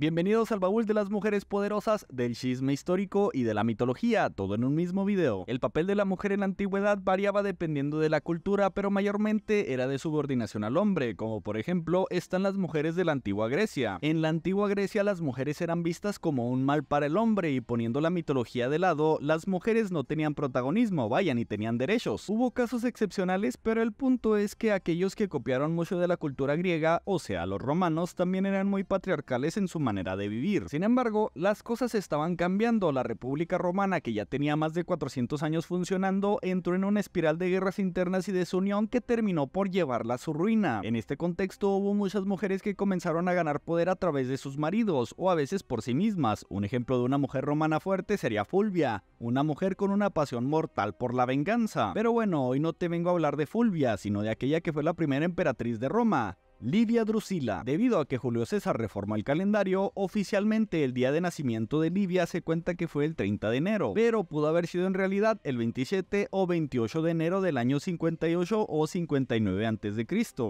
Bienvenidos al baúl de las mujeres poderosas, del chisme histórico y de la mitología, todo en un mismo video. El papel de la mujer en la antigüedad variaba dependiendo de la cultura, pero mayormente era de subordinación al hombre, como por ejemplo están las mujeres de la antigua Grecia. En la antigua Grecia las mujeres eran vistas como un mal para el hombre y poniendo la mitología de lado, las mujeres no tenían protagonismo, vayan ni tenían derechos. Hubo casos excepcionales, pero el punto es que aquellos que copiaron mucho de la cultura griega, o sea, los romanos, también eran muy patriarcales en su manera de vivir. Sin embargo, las cosas estaban cambiando. La República Romana, que ya tenía más de 400 años funcionando, entró en una espiral de guerras internas y desunión que terminó por llevarla a su ruina. En este contexto hubo muchas mujeres que comenzaron a ganar poder a través de sus maridos o a veces por sí mismas. Un ejemplo de una mujer romana fuerte sería Fulvia, una mujer con una pasión mortal por la venganza. Pero bueno, hoy no te vengo a hablar de Fulvia, sino de aquella que fue la primera emperatriz de Roma Livia Drusila. Debido a que Julio César reforma el calendario, oficialmente el día de nacimiento de Livia se cuenta que fue el 30 de enero, pero pudo haber sido en realidad el 27 o 28 de enero del año 58 o 59 a.C.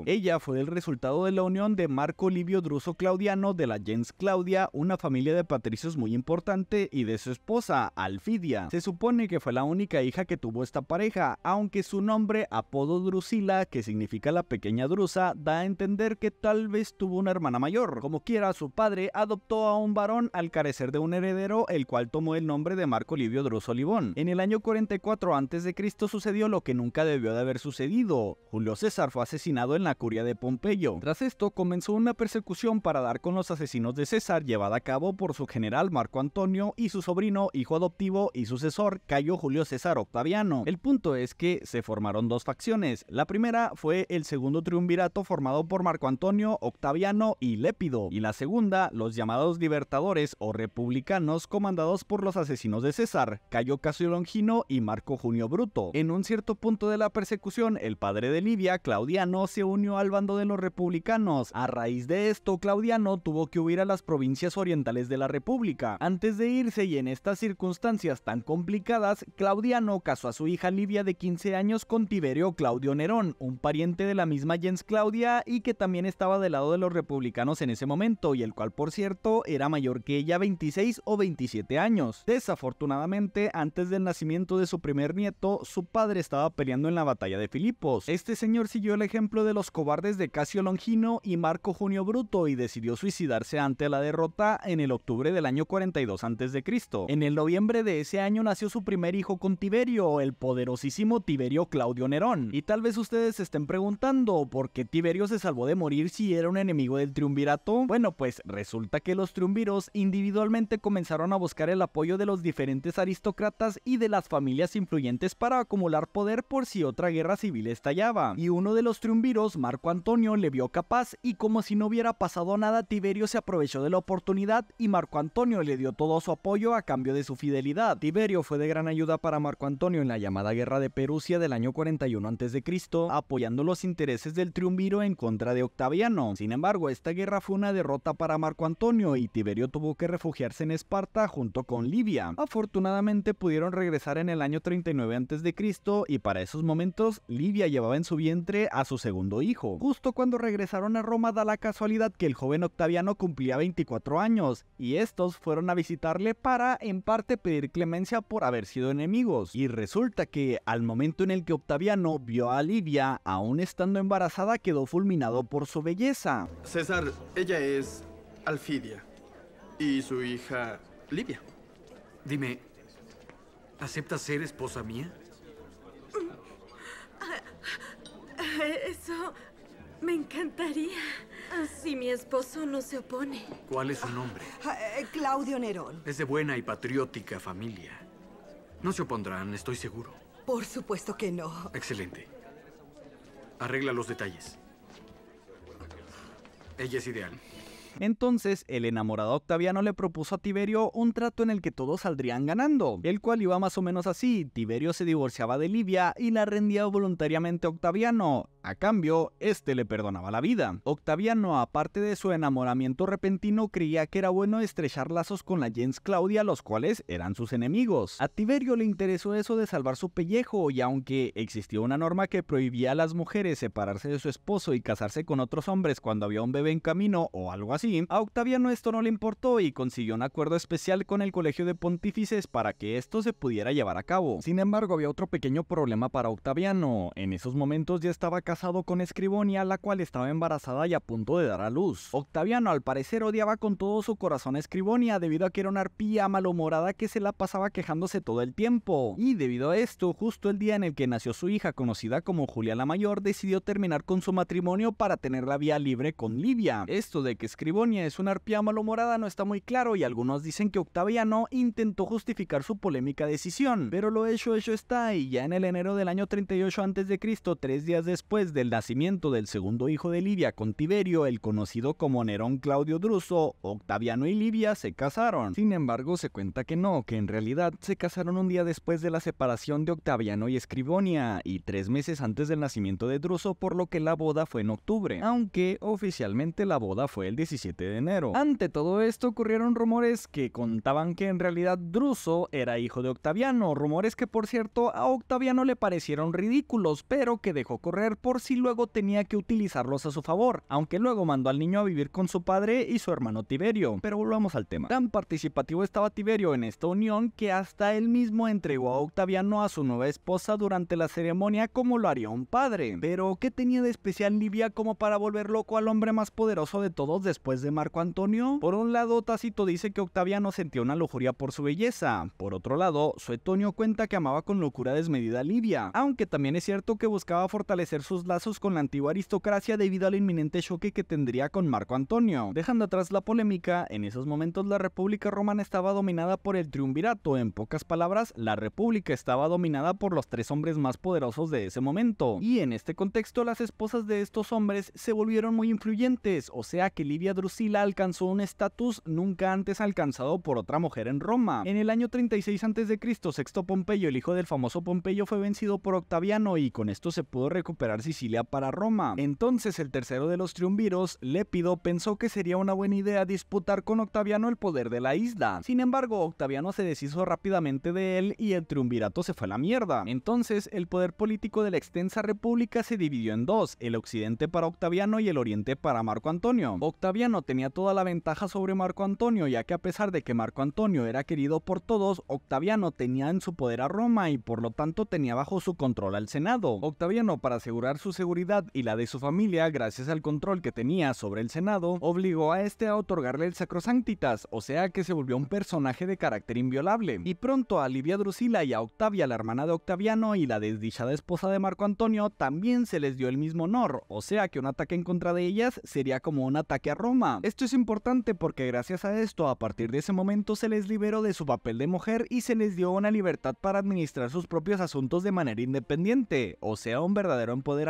Ella fue el resultado de la unión de Marco Livio Druso Claudiano de la gens Claudia, una familia de patricios muy importante, y de su esposa, Alfidia. Se supone que fue la única hija que tuvo esta pareja, aunque su nombre, apodo Drusila, que significa la pequeña Drusa, da a entender que tal vez tuvo una hermana mayor. Como quiera, su padre adoptó a un varón al carecer de un heredero, el cual tomó el nombre de Marco Livio Druso Livón. En el año 44 a.C. sucedió lo que nunca debió de haber sucedido. Julio César fue asesinado en la curia de Pompeyo. Tras esto, comenzó una persecución para dar con los asesinos de César, llevada a cabo por su general Marco Antonio y su sobrino, hijo adoptivo y sucesor, Cayo Julio César Octaviano. El punto es que se formaron dos facciones. La primera fue el segundo triunvirato formado por Marco Marco Antonio, Octaviano y Lépido, y la segunda, los llamados libertadores o republicanos comandados por los asesinos de César, Cayo Casio Longino y Marco Junio Bruto. En un cierto punto de la persecución, el padre de Livia, Claudiano, se unió al bando de los republicanos. A raíz de esto, Claudiano tuvo que huir a las provincias orientales de la República. Antes de irse y en estas circunstancias tan complicadas, Claudiano casó a su hija Livia de 15 años con Tiberio Claudio Nerón, un pariente de la misma Jens Claudia y que también estaba del lado de los republicanos en ese momento y el cual por cierto era mayor que ella 26 o 27 años. Desafortunadamente, antes del nacimiento de su primer nieto, su padre estaba peleando en la batalla de Filipos. Este señor siguió el ejemplo de los cobardes de Casio Longino y Marco Junio Bruto y decidió suicidarse ante la derrota en el octubre del año 42 a.C. En el noviembre de ese año nació su primer hijo con Tiberio, el poderosísimo Tiberio Claudio Nerón. Y tal vez ustedes se estén preguntando por qué Tiberio se salvó de de morir si era un enemigo del triunvirato? Bueno, pues resulta que los triunviros individualmente comenzaron a buscar el apoyo de los diferentes aristócratas y de las familias influyentes para acumular poder por si otra guerra civil estallaba. Y uno de los triunviros, Marco Antonio, le vio capaz y como si no hubiera pasado nada, Tiberio se aprovechó de la oportunidad y Marco Antonio le dio todo su apoyo a cambio de su fidelidad. Tiberio fue de gran ayuda para Marco Antonio en la llamada guerra de Perusia del año 41 a.C., apoyando los intereses del triunviro en contra de Octaviano. Sin embargo, esta guerra fue una derrota para Marco Antonio y Tiberio tuvo que refugiarse en Esparta junto con Libia. Afortunadamente pudieron regresar en el año 39 a.C. y para esos momentos Libia llevaba en su vientre a su segundo hijo. Justo cuando regresaron a Roma da la casualidad que el joven Octaviano cumplía 24 años y estos fueron a visitarle para en parte pedir clemencia por haber sido enemigos. Y resulta que al momento en el que Octaviano vio a Libia, aún estando embarazada quedó fulminado por su belleza. César, ella es Alfidia y su hija Livia. Dime, ¿acepta ser esposa mía? Eso me encantaría. Si mi esposo no se opone. ¿Cuál es su nombre? Ah, eh, Claudio Nerón. Es de buena y patriótica familia. No se opondrán, estoy seguro. Por supuesto que no. Excelente. Arregla los detalles. Ella es ideal. Entonces, el enamorado Octaviano le propuso a Tiberio un trato en el que todos saldrían ganando, el cual iba más o menos así. Tiberio se divorciaba de Livia y la rendía voluntariamente a Octaviano, a cambio, este le perdonaba la vida. Octaviano, aparte de su enamoramiento repentino, creía que era bueno estrechar lazos con la Jens Claudia, los cuales eran sus enemigos. A Tiberio le interesó eso de salvar su pellejo, y aunque existió una norma que prohibía a las mujeres separarse de su esposo y casarse con otros hombres cuando había un bebé en camino o algo así, a Octaviano esto no le importó y consiguió un acuerdo especial con el Colegio de Pontífices para que esto se pudiera llevar a cabo. Sin embargo, había otro pequeño problema para Octaviano. En esos momentos ya estaba casado con Escribonia, la cual estaba embarazada y a punto de dar a luz. Octaviano al parecer odiaba con todo su corazón a Escribonia debido a que era una arpía malhumorada que se la pasaba quejándose todo el tiempo. Y debido a esto, justo el día en el que nació su hija conocida como Julia la Mayor, decidió terminar con su matrimonio para tener la vía libre con Livia. Esto de que Escribonia es una arpía malhumorada no está muy claro y algunos dicen que Octaviano intentó justificar su polémica decisión, pero lo hecho hecho está y ya en el enero del año 38 a.C., tres días después del nacimiento del segundo hijo de Livia con Tiberio, el conocido como Nerón Claudio Druso, Octaviano y Livia se casaron. Sin embargo, se cuenta que no, que en realidad se casaron un día después de la separación de Octaviano y Escribonia, y tres meses antes del nacimiento de Druso, por lo que la boda fue en octubre, aunque oficialmente la boda fue el 17 de enero. Ante todo esto ocurrieron rumores que contaban que en realidad Druso era hijo de Octaviano, rumores que por cierto a Octaviano le parecieron ridículos, pero que dejó correr por por si luego tenía que utilizarlos a su favor, aunque luego mandó al niño a vivir con su padre y su hermano Tiberio. Pero volvamos al tema. Tan participativo estaba Tiberio en esta unión que hasta él mismo entregó a Octaviano a su nueva esposa durante la ceremonia como lo haría un padre. Pero, ¿qué tenía de especial Livia como para volver loco al hombre más poderoso de todos después de Marco Antonio? Por un lado, Tácito dice que Octaviano sentía una lujuria por su belleza. Por otro lado, Suetonio cuenta que amaba con locura desmedida a Livia, aunque también es cierto que buscaba fortalecer sus lazos con la antigua aristocracia debido al inminente choque que tendría con Marco Antonio. Dejando atrás la polémica, en esos momentos la República Romana estaba dominada por el triunvirato, en pocas palabras, la República estaba dominada por los tres hombres más poderosos de ese momento, y en este contexto las esposas de estos hombres se volvieron muy influyentes, o sea que Livia Drusila alcanzó un estatus nunca antes alcanzado por otra mujer en Roma. En el año 36 a.C., Sexto Pompeyo, el hijo del famoso Pompeyo, fue vencido por Octaviano y con esto se pudo recuperar Sicilia para Roma. Entonces el tercero de los triunviros, Lépido, pensó que sería una buena idea disputar con Octaviano el poder de la isla. Sin embargo, Octaviano se deshizo rápidamente de él y el triunvirato se fue a la mierda. Entonces, el poder político de la extensa república se dividió en dos, el occidente para Octaviano y el oriente para Marco Antonio. Octaviano tenía toda la ventaja sobre Marco Antonio, ya que a pesar de que Marco Antonio era querido por todos, Octaviano tenía en su poder a Roma y por lo tanto tenía bajo su control al Senado. Octaviano, para asegurarse su seguridad y la de su familia gracias al control que tenía sobre el Senado, obligó a este a otorgarle el Sacrosanctitas, o sea que se volvió un personaje de carácter inviolable. Y pronto a Livia Drusila y a Octavia, la hermana de Octaviano y la desdichada esposa de Marco Antonio, también se les dio el mismo honor, o sea que un ataque en contra de ellas sería como un ataque a Roma. Esto es importante porque gracias a esto, a partir de ese momento se les liberó de su papel de mujer y se les dio una libertad para administrar sus propios asuntos de manera independiente, o sea un verdadero empoderamiento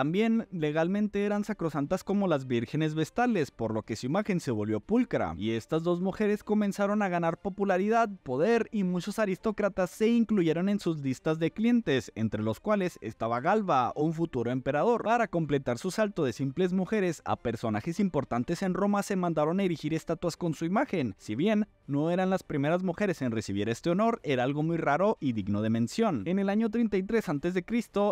también legalmente eran sacrosantas como las vírgenes vestales, por lo que su imagen se volvió pulcra, y estas dos mujeres comenzaron a ganar popularidad, poder y muchos aristócratas se incluyeron en sus listas de clientes, entre los cuales estaba Galba, un futuro emperador. Para completar su salto de simples mujeres a personajes importantes en Roma se mandaron a erigir estatuas con su imagen, si bien no eran las primeras mujeres en recibir este honor, era algo muy raro y digno de mención. En el año 33 a.C.,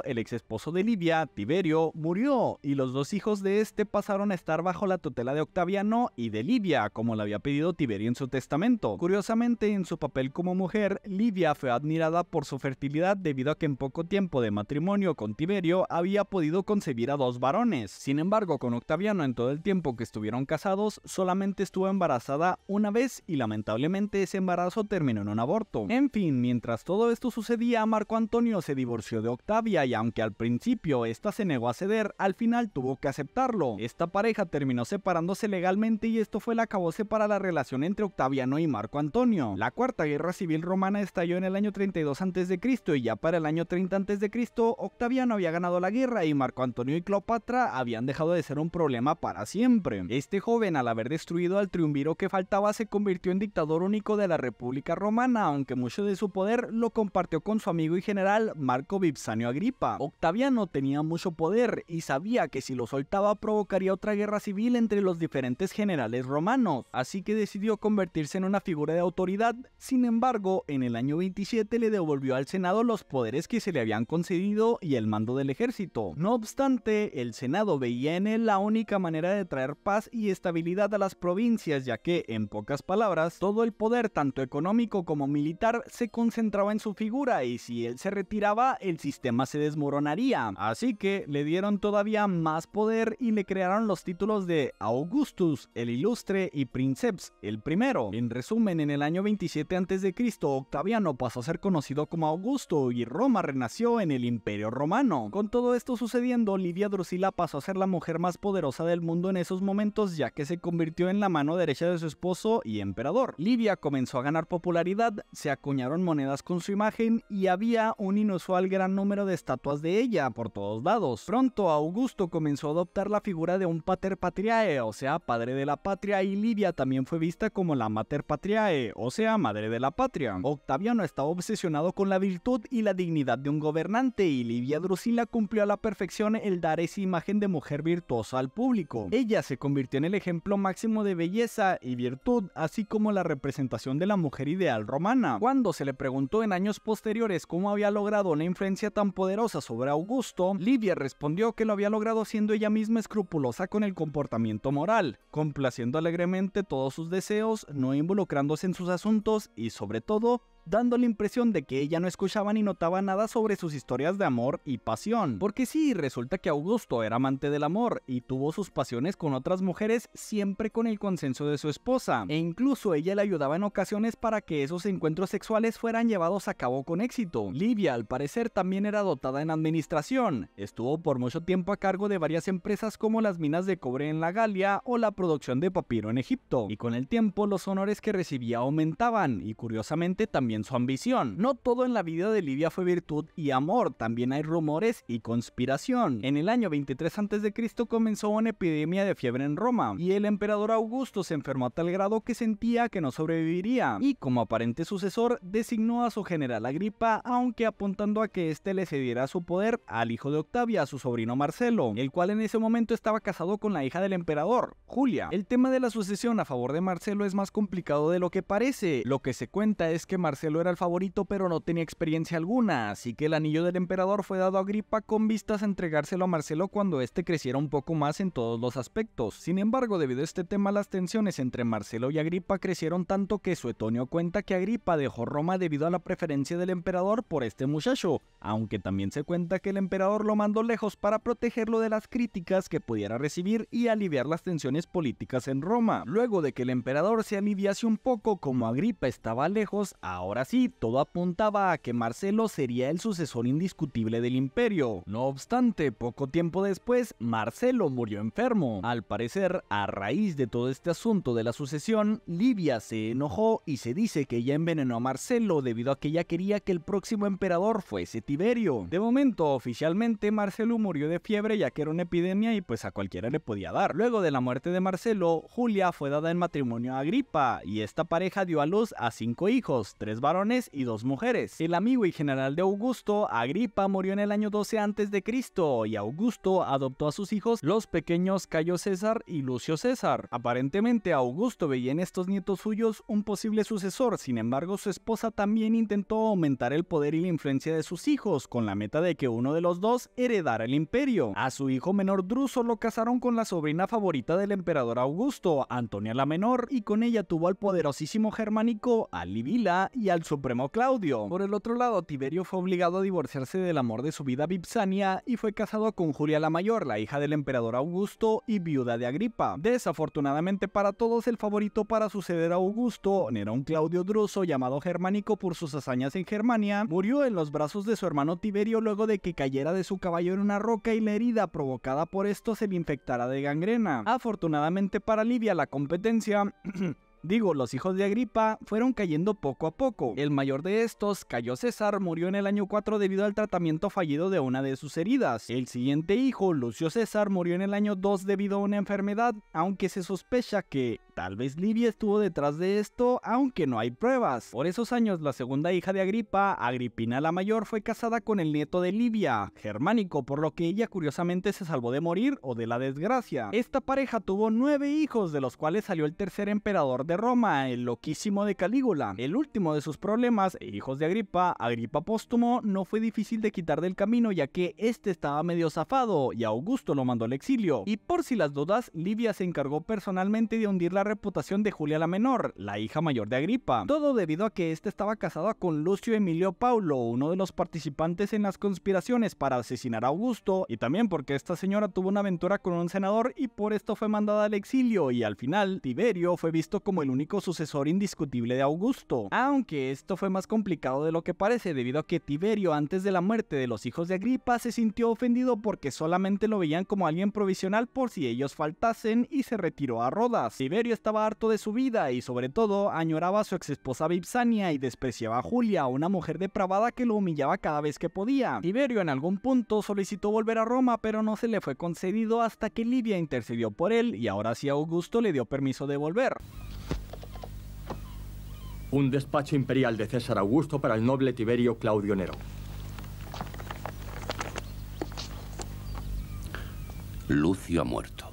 el ex esposo de Livia, Tiberio murió y los dos hijos de este pasaron a estar bajo la tutela de Octaviano y de Livia, como le había pedido Tiberio en su testamento. Curiosamente, en su papel como mujer, Livia fue admirada por su fertilidad debido a que en poco tiempo de matrimonio con Tiberio había podido concebir a dos varones. Sin embargo, con Octaviano en todo el tiempo que estuvieron casados, solamente estuvo embarazada una vez y lamentablemente ese embarazo terminó en un aborto. En fin, mientras todo esto sucedía, Marco Antonio se divorció de Octavia y aunque al principio esta se negó a ceder, al final tuvo que aceptarlo. Esta pareja terminó separándose legalmente y esto fue el acabose para la relación entre Octaviano y Marco Antonio. La Cuarta Guerra Civil Romana estalló en el año 32 a.C. y ya para el año 30 a.C. Octaviano había ganado la guerra y Marco Antonio y Cleopatra habían dejado de ser un problema para siempre. Este joven al haber destruido al triunviro que faltaba se convirtió en dictador único de la República Romana, aunque mucho de su poder lo compartió con su amigo y general Marco Vipsanio Agripa. Octaviano tenía mucho poder y sabía que si lo soltaba provocaría otra guerra civil entre los diferentes generales romanos, así que decidió convertirse en una figura de autoridad, sin embargo, en el año 27 le devolvió al Senado los poderes que se le habían concedido y el mando del ejército. No obstante, el Senado veía en él la única manera de traer paz y estabilidad a las provincias, ya que, en pocas palabras, todo el poder, tanto económico como militar, se concentraba en su figura y si él se retiraba, el sistema se desmoronaría. Así que le dieron todavía más poder y le crearon los títulos de Augustus el Ilustre y Princeps el Primero. En resumen, en el año 27 a.C., Octaviano pasó a ser conocido como Augusto y Roma renació en el Imperio Romano. Con todo esto sucediendo, Livia Drusila pasó a ser la mujer más poderosa del mundo en esos momentos ya que se convirtió en la mano derecha de su esposo y emperador. Livia comenzó a ganar popularidad, se acuñaron monedas con su imagen y había un inusual gran número de estatuas de ella por todo dados Pronto Augusto comenzó a adoptar la figura de un pater patriae, o sea, padre de la patria, y Livia también fue vista como la mater patriae, o sea, madre de la patria. Octaviano estaba obsesionado con la virtud y la dignidad de un gobernante, y Livia Drusila cumplió a la perfección el dar esa imagen de mujer virtuosa al público. Ella se convirtió en el ejemplo máximo de belleza y virtud, así como la representación de la mujer ideal romana. Cuando se le preguntó en años posteriores cómo había logrado una influencia tan poderosa sobre Augusto, Livia respondió que lo había logrado siendo ella misma escrupulosa con el comportamiento moral, complaciendo alegremente todos sus deseos, no involucrándose en sus asuntos y sobre todo dando la impresión de que ella no escuchaba ni notaba nada sobre sus historias de amor y pasión. Porque sí, resulta que Augusto era amante del amor y tuvo sus pasiones con otras mujeres siempre con el consenso de su esposa, e incluso ella le ayudaba en ocasiones para que esos encuentros sexuales fueran llevados a cabo con éxito. Livia, al parecer, también era dotada en administración, estuvo por mucho tiempo a cargo de varias empresas como las minas de cobre en la Galia o la producción de papiro en Egipto, y con el tiempo los honores que recibía aumentaban, y curiosamente también en su ambición. No todo en la vida de Lidia fue virtud y amor, también hay rumores y conspiración. En el año 23 a.C. comenzó una epidemia de fiebre en Roma y el emperador Augusto se enfermó a tal grado que sentía que no sobreviviría y como aparente sucesor designó a su general Agripa aunque apuntando a que éste le cediera su poder al hijo de Octavia, su sobrino Marcelo, el cual en ese momento estaba casado con la hija del emperador, Julia. El tema de la sucesión a favor de Marcelo es más complicado de lo que parece. Lo que se cuenta es que Marcelo Marcelo era el favorito pero no tenía experiencia alguna, así que el anillo del emperador fue dado a Agripa con vistas a entregárselo a Marcelo cuando éste creciera un poco más en todos los aspectos. Sin embargo, debido a este tema las tensiones entre Marcelo y Agripa crecieron tanto que Suetonio cuenta que Agripa dejó Roma debido a la preferencia del emperador por este muchacho, aunque también se cuenta que el emperador lo mandó lejos para protegerlo de las críticas que pudiera recibir y aliviar las tensiones políticas en Roma. Luego de que el emperador se aliviase un poco como Agripa estaba lejos, ahora sí, todo apuntaba a que Marcelo sería el sucesor indiscutible del imperio. No obstante, poco tiempo después, Marcelo murió enfermo. Al parecer, a raíz de todo este asunto de la sucesión, Livia se enojó y se dice que ella envenenó a Marcelo debido a que ella quería que el próximo emperador fuese de momento, oficialmente, Marcelo murió de fiebre ya que era una epidemia y pues a cualquiera le podía dar. Luego de la muerte de Marcelo, Julia fue dada en matrimonio a Agripa y esta pareja dio a luz a cinco hijos, tres varones y dos mujeres. El amigo y general de Augusto, Agripa, murió en el año 12 a.C. y Augusto adoptó a sus hijos los pequeños Cayo César y Lucio César. Aparentemente, Augusto veía en estos nietos suyos un posible sucesor, sin embargo, su esposa también intentó aumentar el poder y la influencia de sus hijos con la meta de que uno de los dos heredara el imperio. A su hijo menor Druso lo casaron con la sobrina favorita del emperador Augusto, Antonia la Menor, y con ella tuvo al poderosísimo germánico Alibila y al supremo Claudio. Por el otro lado, Tiberio fue obligado a divorciarse del amor de su vida Vipsania y fue casado con Julia la Mayor, la hija del emperador Augusto y viuda de Agripa. Desafortunadamente para todos, el favorito para suceder a Augusto Nerón Claudio Druso llamado germánico por sus hazañas en Germania, murió en los brazos de su hermano Tiberio luego de que cayera de su caballo en una roca y la herida provocada por esto se le infectara de gangrena. Afortunadamente para Livia la competencia Digo, los hijos de Agripa fueron cayendo poco a poco. El mayor de estos, Cayo César, murió en el año 4 debido al tratamiento fallido de una de sus heridas. El siguiente hijo, Lucio César, murió en el año 2 debido a una enfermedad, aunque se sospecha que tal vez Livia estuvo detrás de esto, aunque no hay pruebas. Por esos años, la segunda hija de Agripa, Agripina la mayor, fue casada con el nieto de Livia, Germánico, por lo que ella curiosamente se salvó de morir o de la desgracia. Esta pareja tuvo nueve hijos, de los cuales salió el tercer emperador de Roma, el loquísimo de Calígula. El último de sus problemas, hijos de Agripa, Agripa póstumo, no fue difícil de quitar del camino ya que este estaba medio zafado y Augusto lo mandó al exilio. Y por si las dudas, Livia se encargó personalmente de hundir la reputación de Julia la Menor, la hija mayor de Agripa. Todo debido a que este estaba casada con Lucio Emilio Paulo, uno de los participantes en las conspiraciones para asesinar a Augusto, y también porque esta señora tuvo una aventura con un senador y por esto fue mandada al exilio y al final Tiberio fue visto como el único sucesor indiscutible de Augusto, aunque esto fue más complicado de lo que parece debido a que Tiberio antes de la muerte de los hijos de Agripa se sintió ofendido porque solamente lo veían como alguien provisional por si ellos faltasen y se retiró a Rodas. Tiberio estaba harto de su vida y sobre todo añoraba a su ex esposa Vipsania y despreciaba a Julia, una mujer depravada que lo humillaba cada vez que podía. Tiberio en algún punto solicitó volver a Roma pero no se le fue concedido hasta que Livia intercedió por él y ahora sí Augusto le dio permiso de volver. Un despacho imperial de César Augusto para el noble Tiberio Claudio Nero. Lucio ha muerto.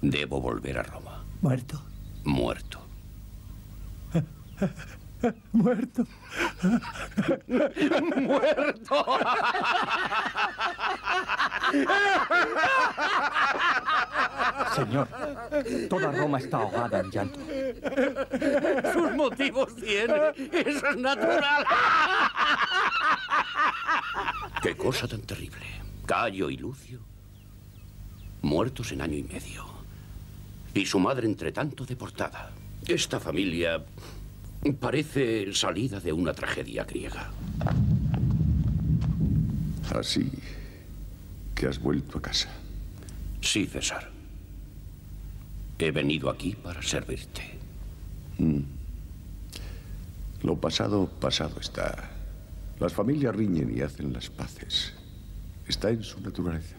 Debo volver a Roma. ¿Muerto? Muerto. Muerto. Muerto. Señor, toda Roma está ahogada en llanto. Sus motivos tiene. Eso es natural. Qué cosa tan terrible. Cayo y Lucio. Muertos en año y medio. Y su madre, entre tanto, deportada. Esta familia Parece salida de una tragedia griega. Así que has vuelto a casa. Sí, César. He venido aquí para servirte. Mm. Lo pasado, pasado está. Las familias riñen y hacen las paces. Está en su naturaleza.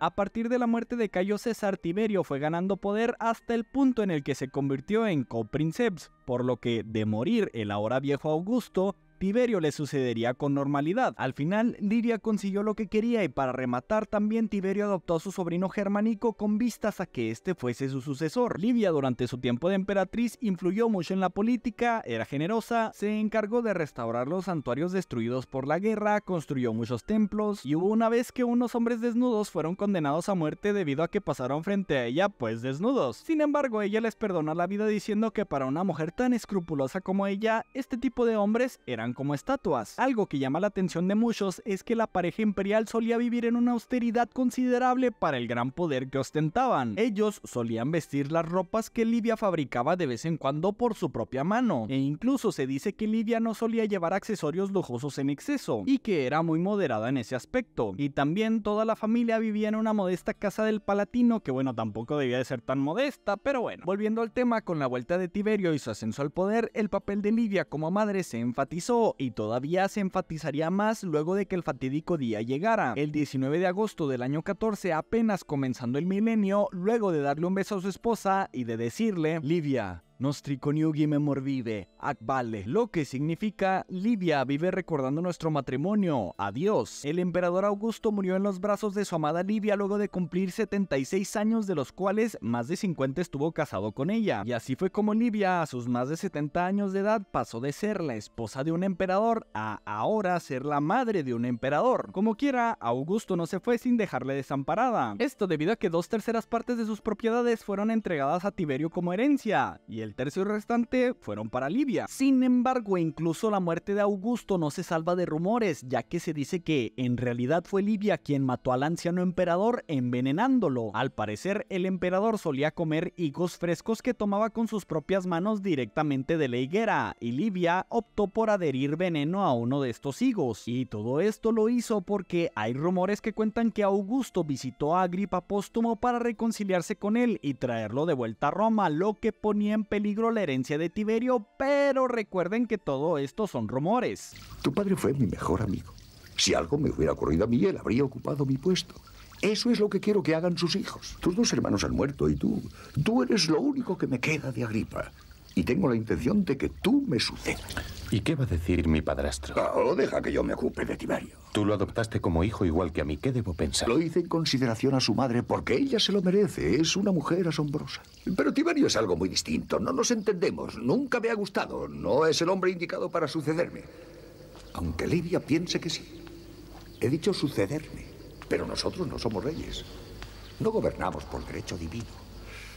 A partir de la muerte de Cayo César, Tiberio fue ganando poder hasta el punto en el que se convirtió en co-princeps, por lo que de morir el ahora viejo Augusto, Tiberio le sucedería con normalidad. Al final, Liria consiguió lo que quería y para rematar también Tiberio adoptó a su sobrino germánico con vistas a que este fuese su sucesor. Livia durante su tiempo de emperatriz influyó mucho en la política, era generosa, se encargó de restaurar los santuarios destruidos por la guerra, construyó muchos templos y hubo una vez que unos hombres desnudos fueron condenados a muerte debido a que pasaron frente a ella pues desnudos. Sin embargo, ella les perdonó la vida diciendo que para una mujer tan escrupulosa como ella, este tipo de hombres eran como estatuas. Algo que llama la atención de muchos es que la pareja imperial solía vivir en una austeridad considerable para el gran poder que ostentaban. Ellos solían vestir las ropas que Livia fabricaba de vez en cuando por su propia mano, e incluso se dice que Livia no solía llevar accesorios lujosos en exceso, y que era muy moderada en ese aspecto. Y también toda la familia vivía en una modesta casa del Palatino, que bueno, tampoco debía de ser tan modesta, pero bueno. Volviendo al tema, con la vuelta de Tiberio y su ascenso al poder, el papel de Livia como madre se enfatizó y todavía se enfatizaría más luego de que el fatídico día llegara. El 19 de agosto del año 14, apenas comenzando el milenio, luego de darle un beso a su esposa y de decirle, Livia, Nostri coniugi memor vive, ac vale, lo que significa Livia vive recordando nuestro matrimonio, adiós. El emperador Augusto murió en los brazos de su amada Livia luego de cumplir 76 años de los cuales más de 50 estuvo casado con ella. Y así fue como Livia a sus más de 70 años de edad pasó de ser la esposa de un emperador a ahora ser la madre de un emperador. Como quiera, Augusto no se fue sin dejarle desamparada. Esto debido a que dos terceras partes de sus propiedades fueron entregadas a Tiberio como herencia. Y el tercio restante fueron para Libia. Sin embargo, incluso la muerte de Augusto no se salva de rumores, ya que se dice que en realidad fue Libia quien mató al anciano emperador envenenándolo. Al parecer, el emperador solía comer higos frescos que tomaba con sus propias manos directamente de la higuera, y Libia optó por adherir veneno a uno de estos higos. Y todo esto lo hizo porque hay rumores que cuentan que Augusto visitó a Agripa póstumo para reconciliarse con él y traerlo de vuelta a Roma, lo que ponía en peligro la herencia de Tiberio, pero recuerden que todo esto son rumores. Tu padre fue mi mejor amigo. Si algo me hubiera ocurrido a mí, él habría ocupado mi puesto. Eso es lo que quiero que hagan sus hijos. Tus dos hermanos han muerto y tú, tú eres lo único que me queda de Agripa y tengo la intención de que tú me sucedas. ¿Y qué va a decir mi padrastro? Ah, oh, deja que yo me ocupe de Tiberio. Tú lo adoptaste como hijo igual que a mí. ¿Qué debo pensar? Lo hice en consideración a su madre porque ella se lo merece. Es una mujer asombrosa. Pero Tiberio es algo muy distinto. No nos entendemos. Nunca me ha gustado. No es el hombre indicado para sucederme. Aunque Livia piense que sí. He dicho sucederme. Pero nosotros no somos reyes. No gobernamos por derecho divino.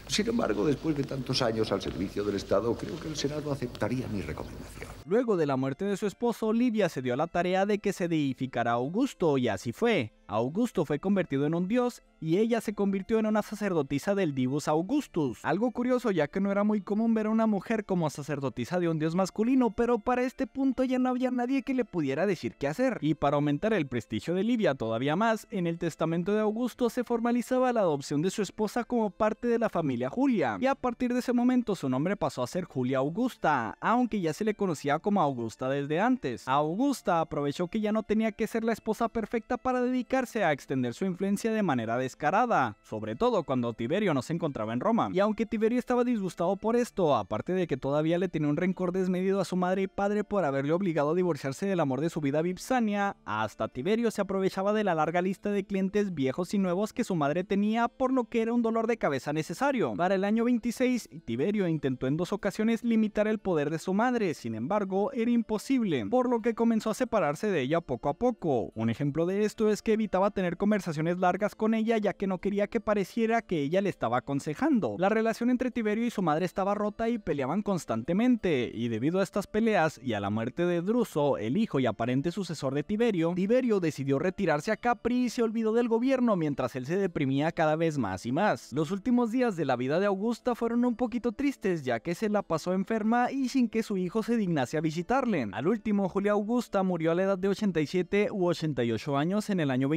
Sin embargo, después de tantos años al servicio del Estado, creo que el Senado aceptaría mi recomendación. Luego de la muerte de su esposo, Olivia se dio a la tarea de que se deificara Augusto y así fue. Augusto fue convertido en un dios y ella se convirtió en una sacerdotisa del divus Augustus. Algo curioso ya que no era muy común ver a una mujer como sacerdotisa de un dios masculino, pero para este punto ya no había nadie que le pudiera decir qué hacer. Y para aumentar el prestigio de Livia todavía más, en el testamento de Augusto se formalizaba la adopción de su esposa como parte de la familia Julia, y a partir de ese momento su nombre pasó a ser Julia Augusta, aunque ya se le conocía como Augusta desde antes. Augusta aprovechó que ya no tenía que ser la esposa perfecta para dedicar a extender su influencia de manera descarada, sobre todo cuando Tiberio no se encontraba en Roma. Y aunque Tiberio estaba disgustado por esto, aparte de que todavía le tenía un rencor desmedido a su madre y padre por haberle obligado a divorciarse del amor de su vida Vipsania, hasta Tiberio se aprovechaba de la larga lista de clientes viejos y nuevos que su madre tenía, por lo que era un dolor de cabeza necesario. Para el año 26, Tiberio intentó en dos ocasiones limitar el poder de su madre, sin embargo, era imposible, por lo que comenzó a separarse de ella poco a poco. Un ejemplo de esto es que necesitaba tener conversaciones largas con ella ya que no quería que pareciera que ella le estaba aconsejando. La relación entre Tiberio y su madre estaba rota y peleaban constantemente, y debido a estas peleas y a la muerte de Druso, el hijo y aparente sucesor de Tiberio, Tiberio decidió retirarse a Capri y se olvidó del gobierno mientras él se deprimía cada vez más y más. Los últimos días de la vida de Augusta fueron un poquito tristes ya que se la pasó enferma y sin que su hijo se dignase a visitarle. Al último, Julia Augusta murió a la edad de 87 u 88 años en el año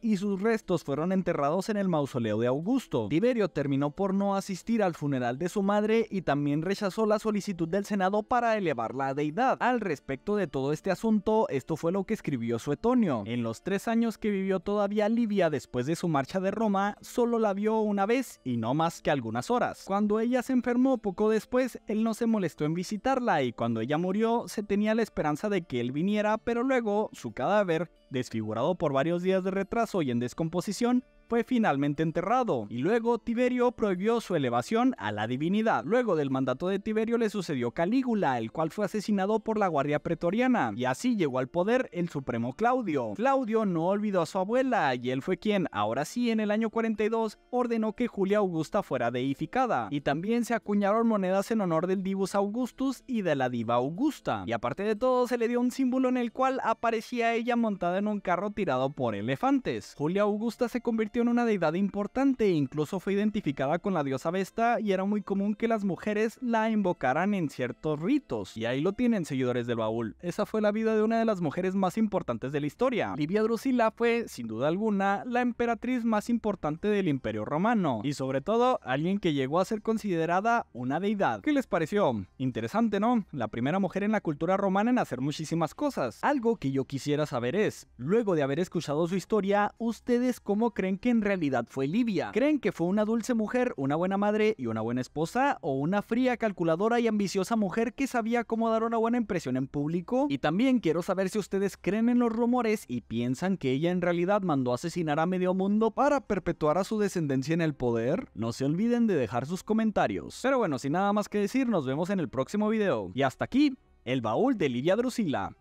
y sus restos fueron enterrados en el mausoleo de Augusto. Tiberio terminó por no asistir al funeral de su madre y también rechazó la solicitud del Senado para elevar la deidad. Al respecto de todo este asunto, esto fue lo que escribió Suetonio. En los tres años que vivió todavía Livia después de su marcha de Roma, solo la vio una vez y no más que algunas horas. Cuando ella se enfermó poco después, él no se molestó en visitarla y cuando ella murió se tenía la esperanza de que él viniera, pero luego su cadáver desfigurado por varios días de retraso y en descomposición, fue finalmente enterrado, y luego Tiberio prohibió su elevación a la divinidad. Luego del mandato de Tiberio le sucedió Calígula, el cual fue asesinado por la guardia pretoriana, y así llegó al poder el supremo Claudio. Claudio no olvidó a su abuela, y él fue quien, ahora sí, en el año 42, ordenó que Julia Augusta fuera deificada, y también se acuñaron monedas en honor del divus Augustus y de la diva Augusta, y aparte de todo se le dio un símbolo en el cual aparecía ella montada en un carro tirado por elefantes. Julia Augusta se convirtió una deidad importante, e incluso fue identificada con la diosa Vesta y era muy común que las mujeres la invocaran en ciertos ritos. Y ahí lo tienen, seguidores del baúl. Esa fue la vida de una de las mujeres más importantes de la historia. Livia Drusila fue, sin duda alguna, la emperatriz más importante del Imperio Romano y sobre todo alguien que llegó a ser considerada una deidad. ¿Qué les pareció? Interesante, ¿no? La primera mujer en la cultura romana en hacer muchísimas cosas. Algo que yo quisiera saber es, luego de haber escuchado su historia, ¿ustedes cómo creen que en realidad fue Livia. ¿Creen que fue una dulce mujer, una buena madre y una buena esposa? ¿O una fría, calculadora y ambiciosa mujer que sabía cómo dar una buena impresión en público? Y también quiero saber si ustedes creen en los rumores y piensan que ella en realidad mandó a asesinar a medio mundo para perpetuar a su descendencia en el poder. No se olviden de dejar sus comentarios. Pero bueno, sin nada más que decir, nos vemos en el próximo video. Y hasta aquí, el baúl de Livia Drusila.